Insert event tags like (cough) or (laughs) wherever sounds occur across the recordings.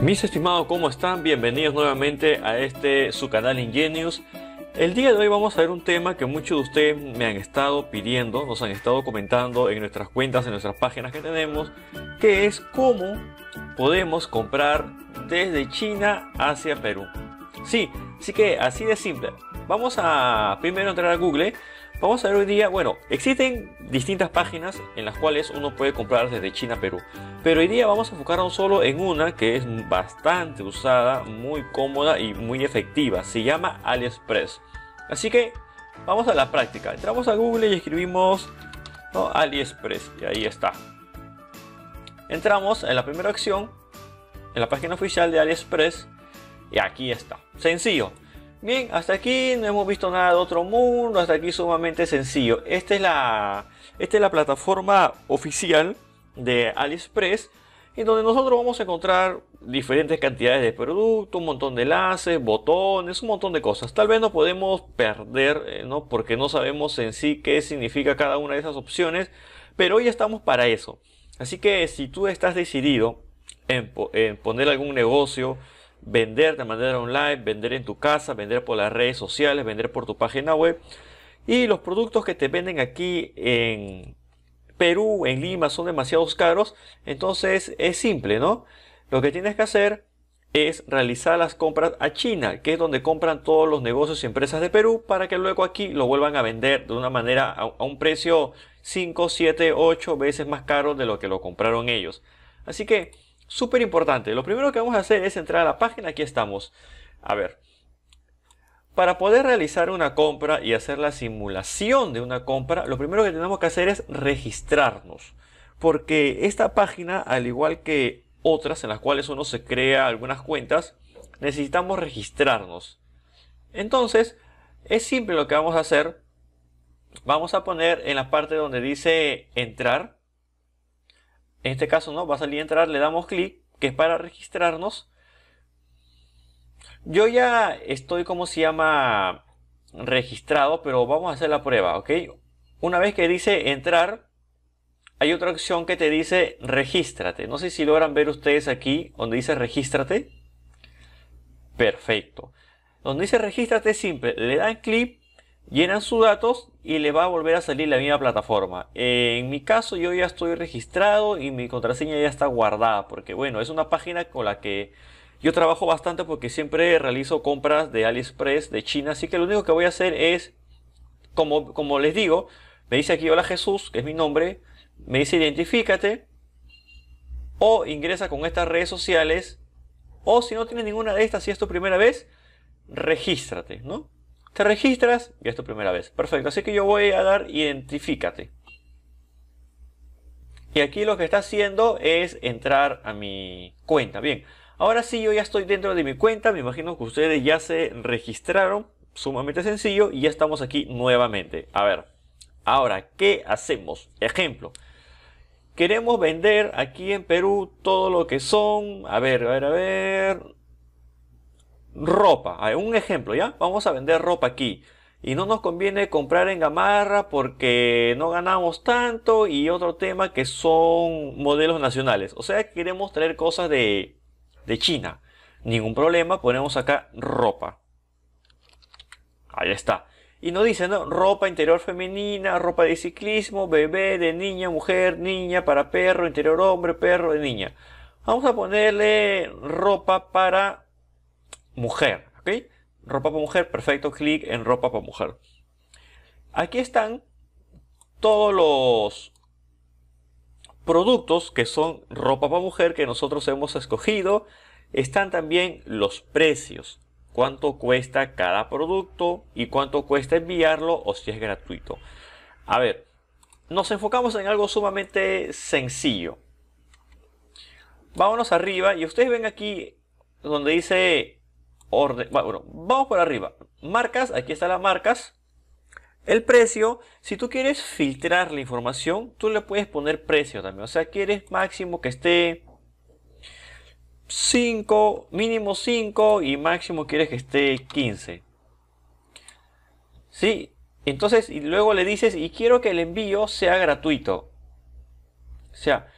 Mis estimados, ¿cómo están? Bienvenidos nuevamente a este su canal Ingenius. El día de hoy vamos a ver un tema que muchos de ustedes me han estado pidiendo, nos han estado comentando en nuestras cuentas, en nuestras páginas que tenemos, que es cómo podemos comprar desde China hacia Perú. Sí, así que así de simple. Vamos a primero entrar a Google Vamos a ver hoy día, bueno, existen distintas páginas en las cuales uno puede comprar desde China Perú, pero hoy día vamos a enfocarnos solo en una que es bastante usada, muy cómoda y muy efectiva, se llama AliExpress. Así que vamos a la práctica, entramos a Google y escribimos AliExpress y ahí está. Entramos en la primera opción, en la página oficial de AliExpress y aquí está, sencillo. Bien, hasta aquí no hemos visto nada de otro mundo, hasta aquí sumamente sencillo. Esta es la, esta es la plataforma oficial de AliExpress en donde nosotros vamos a encontrar diferentes cantidades de productos, un montón de enlaces, botones, un montón de cosas. Tal vez nos podemos perder, eh, ¿no? Porque no sabemos en sí qué significa cada una de esas opciones, pero hoy estamos para eso. Así que si tú estás decidido en poner algún negocio, vender de manera online, vender en tu casa, vender por las redes sociales, vender por tu página web. Y los productos que te venden aquí en Perú, en Lima, son demasiados caros. Entonces es simple, ¿no? Lo que tienes que hacer es realizar las compras a China, que es donde compran todos los negocios y empresas de Perú, para que luego aquí lo vuelvan a vender de una manera a un precio 5, 7, 8 veces más caro de lo que lo compraron ellos. Así que Súper importante. Lo primero que vamos a hacer es entrar a la página. Aquí estamos. A ver. Para poder realizar una compra y hacer la simulación de una compra, lo primero que tenemos que hacer es registrarnos. Porque esta página, al igual que otras en las cuales uno se crea algunas cuentas, necesitamos registrarnos. Entonces, es simple lo que vamos a hacer. Vamos a poner en la parte donde dice entrar, en este caso no, va a salir a entrar, le damos clic, que es para registrarnos. Yo ya estoy, como se llama, registrado, pero vamos a hacer la prueba, ¿ok? Una vez que dice entrar, hay otra opción que te dice regístrate. No sé si logran ver ustedes aquí donde dice regístrate. Perfecto. Donde dice regístrate es simple. Le dan clic llenan sus datos y le va a volver a salir la misma plataforma. en mi caso yo ya estoy registrado y mi contraseña ya está guardada porque bueno, es una página con la que yo trabajo bastante porque siempre realizo compras de AliExpress de China, así que lo único que voy a hacer es, como, como les digo, me dice aquí hola Jesús, que es mi nombre, me dice identifícate o ingresa con estas redes sociales o si no tienes ninguna de estas, y es tu primera vez, regístrate, ¿no? Te registras y es tu primera vez. Perfecto, así que yo voy a dar identifícate. Y aquí lo que está haciendo es entrar a mi cuenta. Bien, ahora sí yo ya estoy dentro de mi cuenta. Me imagino que ustedes ya se registraron. Sumamente sencillo y ya estamos aquí nuevamente. A ver, ahora, ¿qué hacemos? Ejemplo. Queremos vender aquí en Perú todo lo que son, a ver, a ver, a ver, ropa. Hay ah, un ejemplo, ¿ya? Vamos a vender ropa aquí. Y no nos conviene comprar en gamarra porque no ganamos tanto. Y otro tema que son modelos nacionales. O sea, queremos traer cosas de, de China. Ningún problema, ponemos acá ropa. Ahí está. Y nos dice ¿no? Ropa interior femenina, ropa de ciclismo, bebé, de niña, mujer, niña, para perro, interior hombre, perro, de niña. Vamos a ponerle ropa para mujer, ¿ok? Ropa para mujer, perfecto, clic en ropa para mujer. Aquí están todos los productos que son ropa para mujer que nosotros hemos escogido. Están también los precios, cuánto cuesta cada producto y cuánto cuesta enviarlo o si es gratuito. A ver, nos enfocamos en algo sumamente sencillo. Vámonos arriba y ustedes ven aquí donde dice orden. Bueno, vamos por arriba. Marcas, aquí está las marcas. El precio, si tú quieres filtrar la información, tú le puedes poner precio también. O sea, quieres máximo que esté 5, mínimo 5 y máximo quieres que esté 15. ¿Sí? Entonces, y luego le dices, y quiero que el envío sea gratuito. O sea,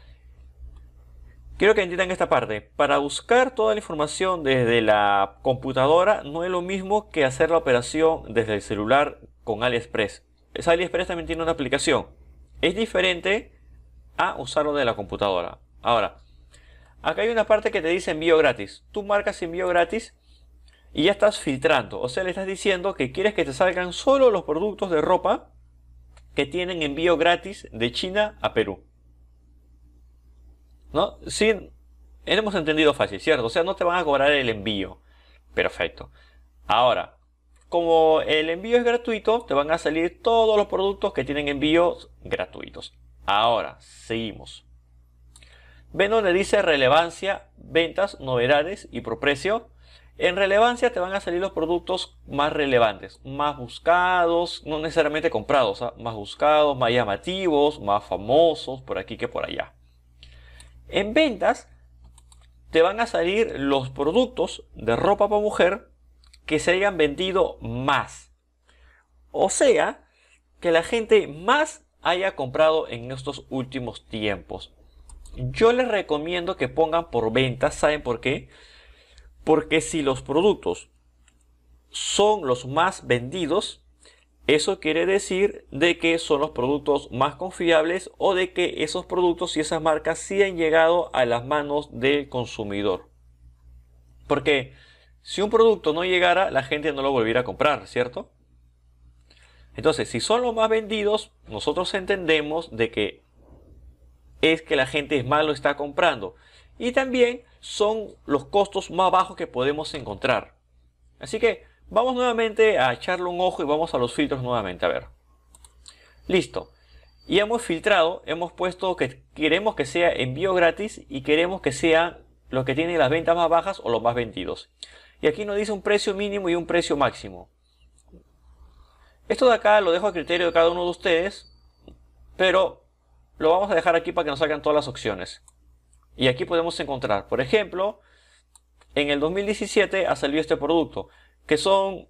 Quiero que entiendan esta parte. Para buscar toda la información desde la computadora no es lo mismo que hacer la operación desde el celular con AliExpress. AliExpress también tiene una aplicación. Es diferente a usarlo de la computadora. Ahora, acá hay una parte que te dice envío gratis. Tú marcas envío gratis y ya estás filtrando. O sea, le estás diciendo que quieres que te salgan solo los productos de ropa que tienen envío gratis de China a Perú. ¿no? Sí, hemos entendido fácil, ¿cierto? O sea, no te van a cobrar el envío. Perfecto. Ahora, como el envío es gratuito, te van a salir todos los productos que tienen envíos gratuitos. Ahora, seguimos. Ven donde dice relevancia, ventas, novedades y por precio. En relevancia te van a salir los productos más relevantes, más buscados, no necesariamente comprados, más buscados, más llamativos, más famosos, por aquí que por allá. En ventas te van a salir los productos de ropa para mujer que se hayan vendido más. O sea, que la gente más haya comprado en estos últimos tiempos. Yo les recomiendo que pongan por ventas, ¿saben por qué? Porque si los productos son los más vendidos, eso quiere decir de que son los productos más confiables o de que esos productos y esas marcas sí han llegado a las manos del consumidor. Porque si un producto no llegara, la gente no lo volviera a comprar, ¿cierto? Entonces, si son los más vendidos, nosotros entendemos de que es que la gente más lo está comprando. Y también son los costos más bajos que podemos encontrar. Así que Vamos nuevamente a echarle un ojo y vamos a los filtros nuevamente, a ver. Listo. Y hemos filtrado, hemos puesto que queremos que sea envío gratis y queremos que sea los que tienen las ventas más bajas o los más vendidos. Y aquí nos dice un precio mínimo y un precio máximo. Esto de acá lo dejo a criterio de cada uno de ustedes, pero lo vamos a dejar aquí para que nos salgan todas las opciones. Y aquí podemos encontrar, por ejemplo, en el 2017 ha salido este producto que son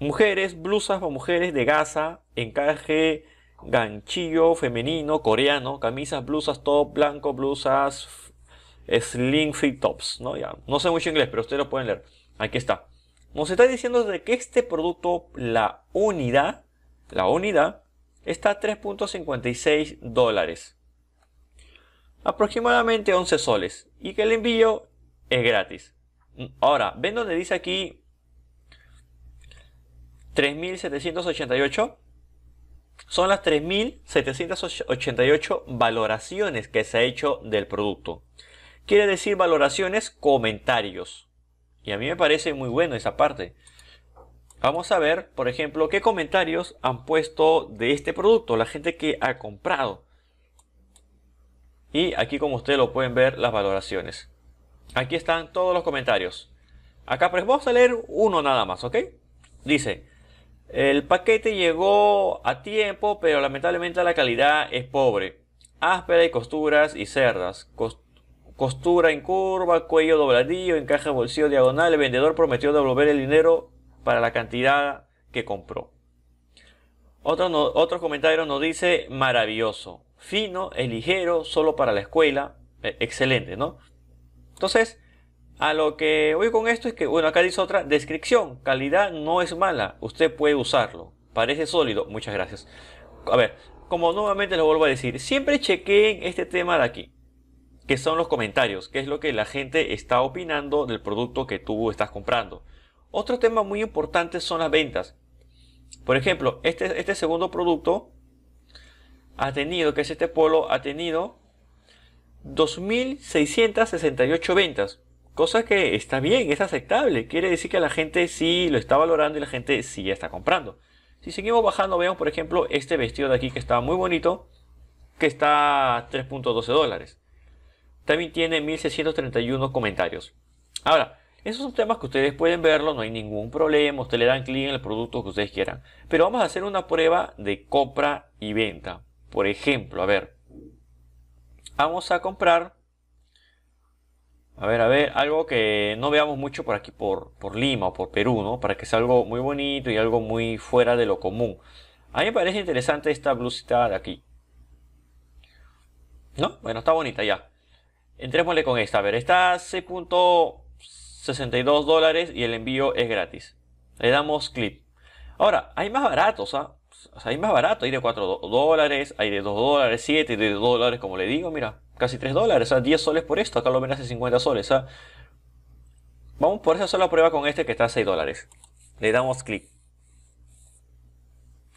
mujeres, blusas o mujeres de gasa, encaje, ganchillo femenino, coreano, camisas, blusas top blanco, blusas sling fit tops, ¿no? Ya, no sé mucho inglés, pero ustedes lo pueden leer. Aquí está. Nos está diciendo de que este producto, la unidad, la unidad, está a 3.56 dólares. Aproximadamente 11 soles. Y que el envío es gratis. Ahora, ven donde dice aquí 3.788 son las 3.788 valoraciones que se ha hecho del producto. Quiere decir valoraciones, comentarios. Y a mí me parece muy bueno esa parte. Vamos a ver, por ejemplo, qué comentarios han puesto de este producto, la gente que ha comprado. Y aquí como ustedes lo pueden ver, las valoraciones. Aquí están todos los comentarios. Acá, pues vamos a leer uno nada más, ¿ok? Dice, el paquete llegó a tiempo, pero lamentablemente la calidad es pobre. Áspera y costuras y cerdas. costura en curva, cuello dobladillo, encaje bolsillo diagonal. El vendedor prometió devolver el dinero para la cantidad que compró. Otro, otro comentario nos dice maravilloso. Fino, es ligero, solo para la escuela. Eh, excelente, ¿no? Entonces, a lo que voy con esto es que, bueno, acá dice otra descripción. Calidad no es mala, usted puede usarlo. Parece sólido, muchas gracias. A ver, como nuevamente lo vuelvo a decir, siempre chequeen este tema de aquí, que son los comentarios, que es lo que la gente está opinando del producto que tú estás comprando. Otro tema muy importante son las ventas. Por ejemplo, este, este segundo producto ha tenido, que es este polo, ha tenido 2.668 ventas Cosa que está bien, es aceptable. Quiere decir que la gente sí lo está valorando y la gente sí ya está comprando. Si seguimos bajando, veamos por ejemplo este vestido de aquí que está muy bonito, que está a 3.12 dólares. También tiene 1631 comentarios. Ahora, esos son temas que ustedes pueden verlo, no hay ningún problema, ustedes le dan clic en el producto que ustedes quieran. Pero vamos a hacer una prueba de compra y venta. Por ejemplo, a ver, vamos a comprar a ver, a ver, algo que no veamos mucho por aquí, por, por Lima o por Perú, ¿no? Para que sea algo muy bonito y algo muy fuera de lo común. A mí me parece interesante esta blusita de aquí. ¿No? Bueno, está bonita ya. Entrémosle con esta. A ver, está 6.62 dólares y el envío es gratis. Le damos clic. Ahora, hay más baratos, ¿ah? hay más barato, hay de 4 dólares, hay de 2 dólares, 7, de 2 dólares, como le digo, mira, casi 3 dólares, o 10 soles por esto, acá lo ven hace 50 soles, vamos por esa sola prueba con este que está a 6 dólares. Le damos clic.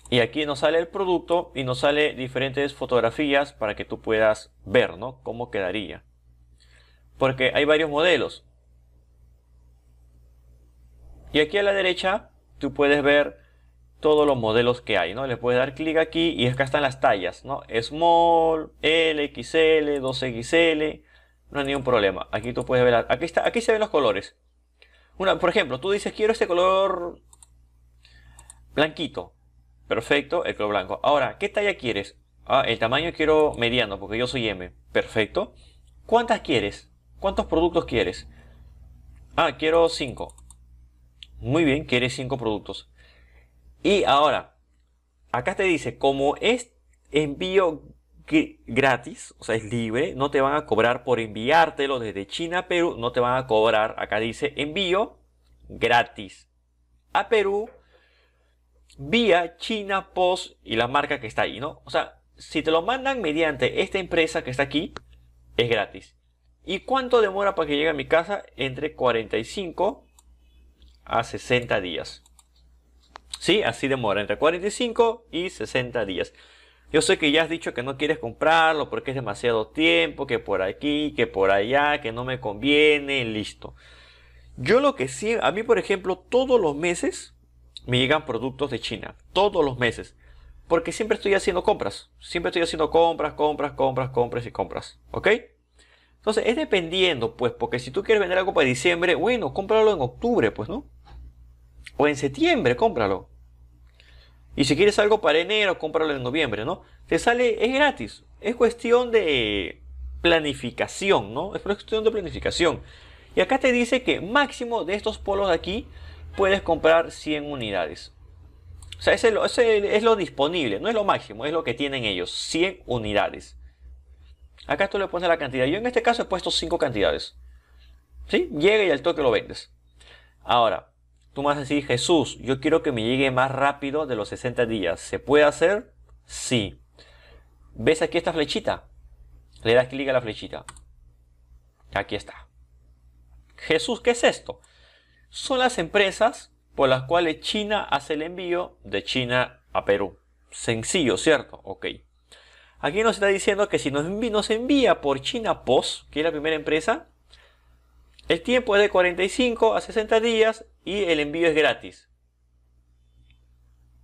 Y aquí nos sale el producto y nos sale diferentes fotografías para que tú puedas ver, Cómo quedaría. Porque hay varios modelos. Y aquí a la derecha tú puedes ver todos los modelos que hay, ¿no? le puedes dar clic aquí y acá están las tallas, ¿no? Small, L, XL, 2XL, no hay ningún problema. Aquí tú puedes ver, aquí, está, aquí se ven los colores. Una, por ejemplo, tú dices, quiero este color blanquito. Perfecto, el color blanco. Ahora, ¿qué talla quieres? Ah, el tamaño quiero mediano, porque yo soy M. Perfecto. ¿Cuántas quieres? ¿Cuántos productos quieres? Ah, quiero 5. Muy bien, quieres 5 productos. Y ahora, acá te dice, como es envío gratis, o sea, es libre, no te van a cobrar por enviártelo desde China a Perú, no te van a cobrar, acá dice envío gratis a Perú vía China Post y la marca que está ahí, ¿no? O sea, si te lo mandan mediante esta empresa que está aquí, es gratis. ¿Y cuánto demora para que llegue a mi casa? Entre 45 a 60 días. Sí, así demora, entre 45 y 60 días. Yo sé que ya has dicho que no quieres comprarlo porque es demasiado tiempo, que por aquí, que por allá, que no me conviene, listo. Yo lo que sí, a mí por ejemplo, todos los meses me llegan productos de China, todos los meses. Porque siempre estoy haciendo compras, siempre estoy haciendo compras, compras, compras, compras y compras, ¿ok? Entonces es dependiendo, pues, porque si tú quieres vender algo para diciembre, bueno, cómpralo en octubre, pues, ¿no? O en septiembre, cómpralo. Y si quieres algo para enero, cómpralo en noviembre, ¿no? Te sale, es gratis. Es cuestión de planificación, ¿no? Es cuestión de planificación. Y acá te dice que máximo de estos polos de aquí puedes comprar 100 unidades. O sea, ese es, lo, disponible, no es lo máximo, es lo que tienen ellos, 100 unidades. Acá tú le pones la cantidad. Yo en este caso he puesto 5 cantidades. ¿Sí? Llega y al toque lo vendes. Ahora, Tú me vas a decir, Jesús, yo quiero que me llegue más rápido de los 60 días. ¿Se puede hacer? Sí. ¿Ves aquí esta flechita? Le das clic a la flechita. Aquí está. Jesús, ¿qué es esto? Son las empresas por las cuales China hace el envío de China a Perú. Sencillo, ¿cierto? Ok. Aquí nos está diciendo que si nos envía, nos envía por China Post, que es la primera empresa, el tiempo es de 45 a 60 días y el envío es gratis.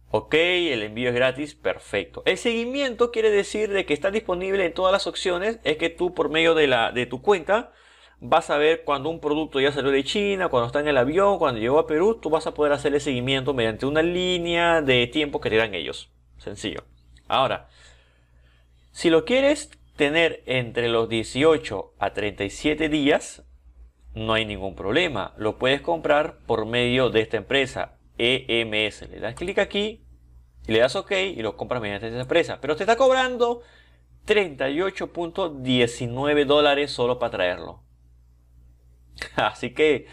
Ok, el envío es gratis, perfecto. El seguimiento quiere decir de que está disponible en todas las opciones, es que tú por medio de, la, de tu cuenta vas a ver cuando un producto ya salió de China, cuando está en el avión, cuando llegó a Perú, tú vas a poder hacer el seguimiento mediante una línea de tiempo que te dan ellos. Sencillo. Ahora, si lo quieres tener entre los 18 a 37 días, no hay ningún problema. Lo puedes comprar por medio de esta empresa, EMS. Le das clic aquí, y le das OK y lo compras mediante esa empresa. Pero te está cobrando 38.19 dólares solo para traerlo. (laughs) Así que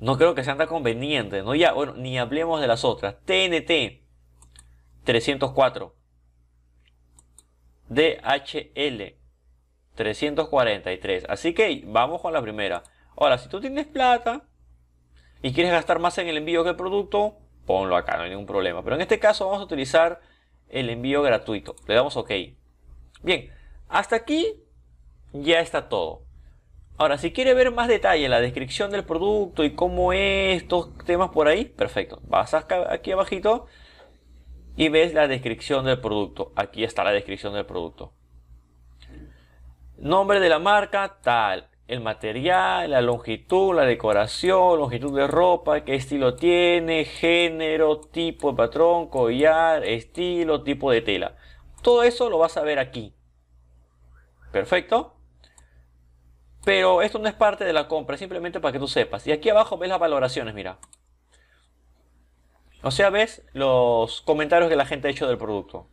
no creo que sea tan conveniente. ¿no? Ya, bueno, ni hablemos de las otras. TNT 304. DHL 343. Así que vamos con la primera. Ahora, si tú tienes plata y quieres gastar más en el envío que el producto, ponlo acá, no hay ningún problema. Pero en este caso vamos a utilizar el envío gratuito. Le damos OK. Bien, hasta aquí ya está todo. Ahora, si quiere ver más detalle en la descripción del producto y cómo es, estos temas por ahí, perfecto. Vas aquí abajito y ves la descripción del producto. Aquí está la descripción del producto. Nombre de la marca, tal el material, la longitud, la decoración, longitud de ropa, qué estilo tiene, género, tipo de patrón, collar, estilo, tipo de tela. Todo eso lo vas a ver aquí. Perfecto. Pero esto no es parte de la compra, simplemente para que tú sepas. Y aquí abajo ves las valoraciones, mira. O sea, ves los comentarios que la gente ha hecho del producto.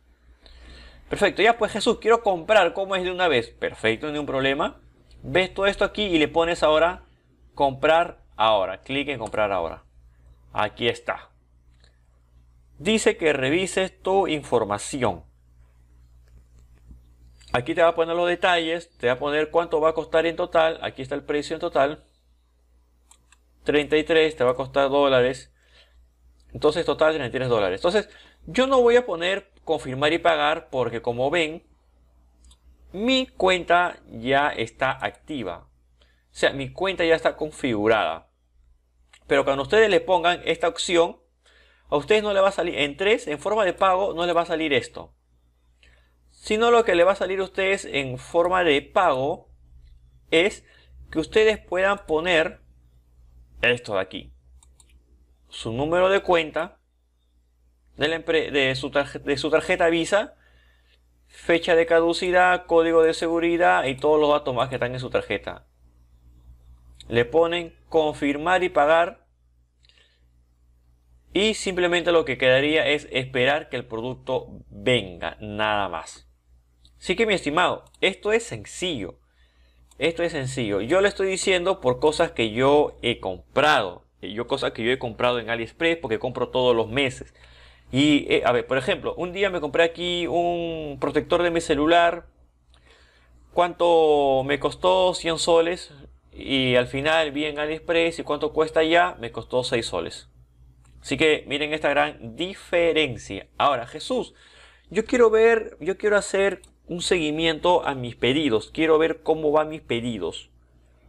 Perfecto, ya pues Jesús, quiero comprar, ¿cómo es de una vez? Perfecto, ni un problema ves todo esto aquí y le pones ahora comprar ahora. Clic en comprar ahora. Aquí está. Dice que revises tu información. Aquí te va a poner los detalles, te va a poner cuánto va a costar en total. Aquí está el precio en total. 33 te va a costar dólares. Entonces total 33 dólares. Entonces yo no voy a poner confirmar y pagar porque como ven mi cuenta ya está activa. O sea, mi cuenta ya está configurada. Pero cuando ustedes le pongan esta opción, a ustedes no le va a salir, en tres en forma de pago, no le va a salir esto. Sino lo que le va a salir a ustedes en forma de pago es que ustedes puedan poner esto de aquí. Su número de cuenta de, de su tarjeta Visa fecha de caducidad, código de seguridad y todos los datos más que están en su tarjeta. Le ponen confirmar y pagar y simplemente lo que quedaría es esperar que el producto venga, nada más. Así que mi estimado, esto es sencillo. Esto es sencillo. Yo le estoy diciendo por cosas que yo he comprado. Yo cosas que yo he comprado en AliExpress porque compro todos los meses. Y, eh, a ver, por ejemplo, un día me compré aquí un protector de mi celular. ¿Cuánto me costó? 100 soles. Y al final vi en AliExpress y cuánto cuesta ya, me costó 6 soles. Así que miren esta gran diferencia. Ahora, Jesús, yo quiero ver, yo quiero hacer un seguimiento a mis pedidos. Quiero ver cómo van mis pedidos.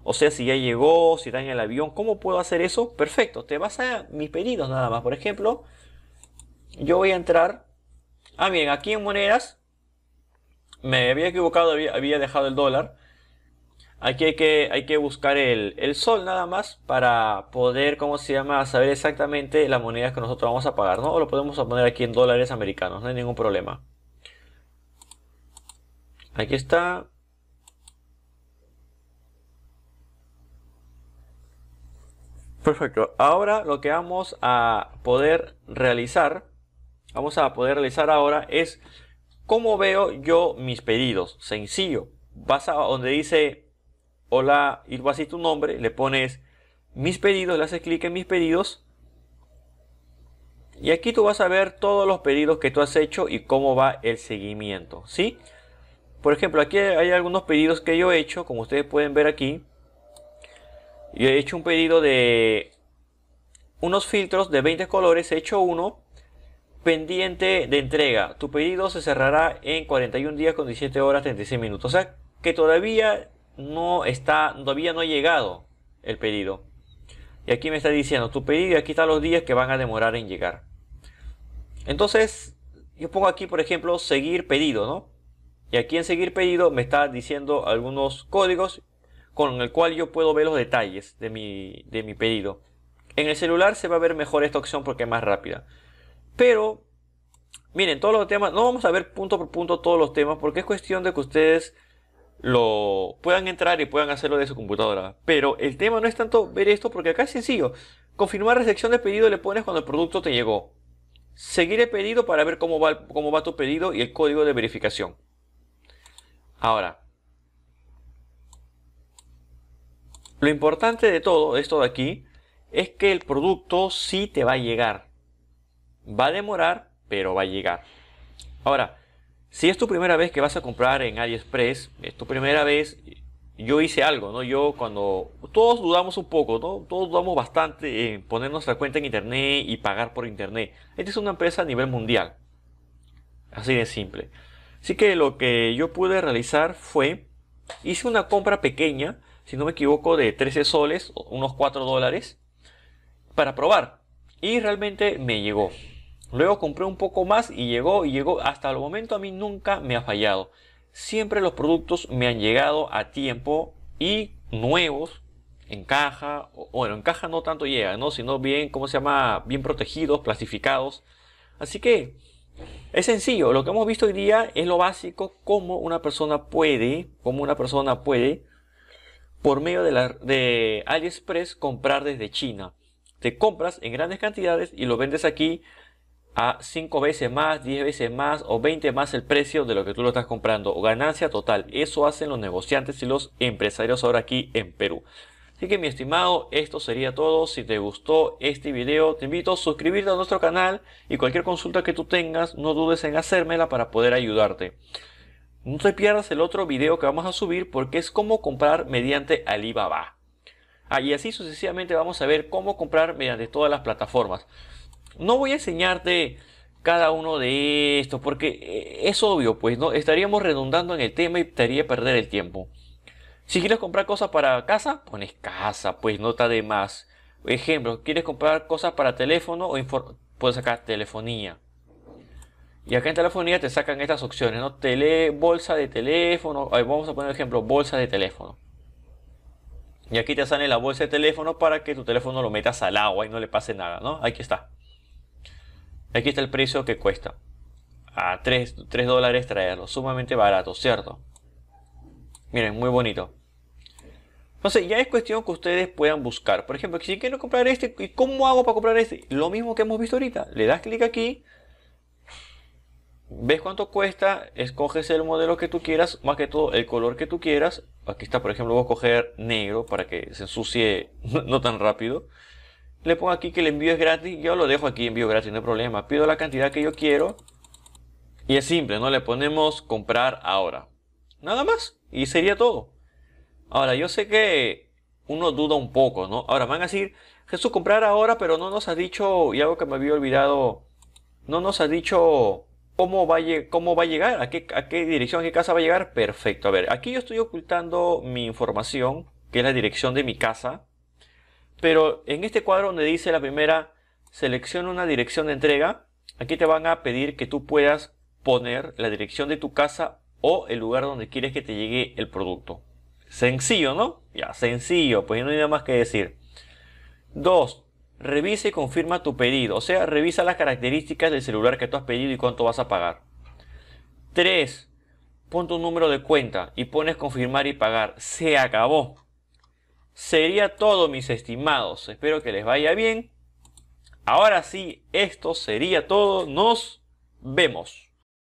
O sea, si ya llegó, si está en el avión, ¿cómo puedo hacer eso? Perfecto, te vas a mis pedidos nada más. Por ejemplo, yo voy a entrar. Ah, bien aquí en monedas me había equivocado, había, dejado el dólar. Aquí hay que, hay que buscar el, el, sol nada más para poder, ¿cómo se llama?, saber exactamente las monedas que nosotros vamos a pagar, ¿no? O lo podemos poner aquí en dólares americanos, no hay ningún problema. Aquí está. Perfecto. Ahora lo que vamos a poder realizar vamos a poder realizar ahora es cómo veo yo mis pedidos. Sencillo. Vas a donde dice hola y vas a tu nombre, le pones mis pedidos, le haces clic en mis pedidos. Y aquí tú vas a ver todos los pedidos que tú has hecho y cómo va el seguimiento, ¿sí? Por ejemplo, aquí hay algunos pedidos que yo he hecho, como ustedes pueden ver aquí. Yo he hecho un pedido de unos filtros de 20 colores, he hecho uno pendiente de entrega. Tu pedido se cerrará en 41 días con 17 horas 36 minutos. O sea que todavía no está, todavía no ha llegado el pedido. Y aquí me está diciendo tu pedido y aquí están los días que van a demorar en llegar. Entonces, yo pongo aquí, por ejemplo, seguir pedido, ¿no? Y aquí en seguir pedido me está diciendo algunos códigos con el cual yo puedo ver los detalles de mi, de mi pedido. En el celular se va a ver mejor esta opción porque es más rápida. Pero, miren, todos los temas, no vamos a ver punto por punto todos los temas porque es cuestión de que ustedes lo puedan entrar y puedan hacerlo de su computadora. Pero el tema no es tanto ver esto porque acá es sencillo. Confirmar recepción de pedido le pones cuando el producto te llegó. Seguir el pedido para ver cómo va, cómo va tu pedido y el código de verificación. Ahora, lo importante de todo esto de aquí es que el producto sí te va a llegar. Va a demorar, pero va a llegar. Ahora, si es tu primera vez que vas a comprar en AliExpress, es tu primera vez, yo hice algo, ¿no? Yo cuando todos dudamos un poco, ¿no? Todos dudamos bastante en poner nuestra cuenta en internet y pagar por internet. Esta es una empresa a nivel mundial. Así de simple. Así que lo que yo pude realizar fue, hice una compra pequeña, si no me equivoco, de 13 soles, unos 4 dólares, para probar. Y realmente me llegó. Luego compré un poco más y llegó y llegó. Hasta el momento a mí nunca me ha fallado. Siempre los productos me han llegado a tiempo y nuevos en caja. Bueno, en caja no tanto llega, ¿no? Sino bien, ¿cómo se llama? Bien protegidos, plastificados. Así que es sencillo. Lo que hemos visto hoy día es lo básico, cómo una persona puede, cómo una persona puede, por medio de, la, de AliExpress, comprar desde China. Te compras en grandes cantidades y lo vendes aquí a 5 veces más, 10 veces más o 20 más el precio de lo que tú lo estás comprando o ganancia total. Eso hacen los negociantes y los empresarios ahora aquí en Perú. Así que mi estimado, esto sería todo. Si te gustó este video, te invito a suscribirte a nuestro canal y cualquier consulta que tú tengas, no dudes en hacérmela para poder ayudarte. No te pierdas el otro video que vamos a subir porque es cómo comprar mediante Alibaba. y así sucesivamente vamos a ver cómo comprar mediante todas las plataformas. No voy a enseñarte cada uno de estos porque eh, es obvio, pues no estaríamos redundando en el tema y haría perder el tiempo. Si quieres comprar cosas para casa, pones casa, pues nota de más. Ejemplo, quieres comprar cosas para teléfono o puedes sacar telefonía. Y acá en telefonía te sacan estas opciones, ¿no? Tele, bolsa de teléfono. vamos a poner ejemplo, bolsa de teléfono. Y aquí te sale la bolsa de teléfono para que tu teléfono lo metas al agua y no le pase nada, ¿no? Aquí está. Aquí está el precio que cuesta. A 3, dólares traerlo. Sumamente barato, ¿cierto? Miren, muy bonito. Entonces ya es cuestión que ustedes puedan buscar. Por ejemplo, si quiero comprar este, ¿y ¿cómo hago para comprar este? Lo mismo que hemos visto ahorita. Le das clic aquí. Ves cuánto cuesta, escoges el modelo que tú quieras, más que todo el color que tú quieras. Aquí está, por ejemplo, voy a coger negro para que se ensucie (laughs) no tan rápido le pongo aquí que el envío es gratis, yo lo dejo aquí envío gratis, no hay problema. Pido la cantidad que yo quiero y es simple, ¿no? Le ponemos comprar ahora. Nada más y sería todo. Ahora, yo sé que uno duda un poco, ¿no? Ahora van a decir, Jesús, comprar ahora, pero no nos ha dicho, y algo que me había olvidado, no nos ha dicho cómo va, cómo va a llegar, a qué, a qué dirección, a qué casa va a llegar. Perfecto, a ver, aquí yo estoy ocultando mi información, que es la dirección de mi casa pero en este cuadro donde dice la primera, selecciona una dirección de entrega, aquí te van a pedir que tú puedas poner la dirección de tu casa o el lugar donde quieres que te llegue el producto. Sencillo, ¿no? Ya, sencillo, pues no hay nada más que decir. Dos, Revisa y confirma tu pedido, o sea, revisa las características del celular que tú has pedido y cuánto vas a pagar. Tres, Pon tu número de cuenta y pones confirmar y pagar. Se acabó. Sería todo mis estimados. Espero que les vaya bien. Ahora sí, esto sería todo. Nos vemos.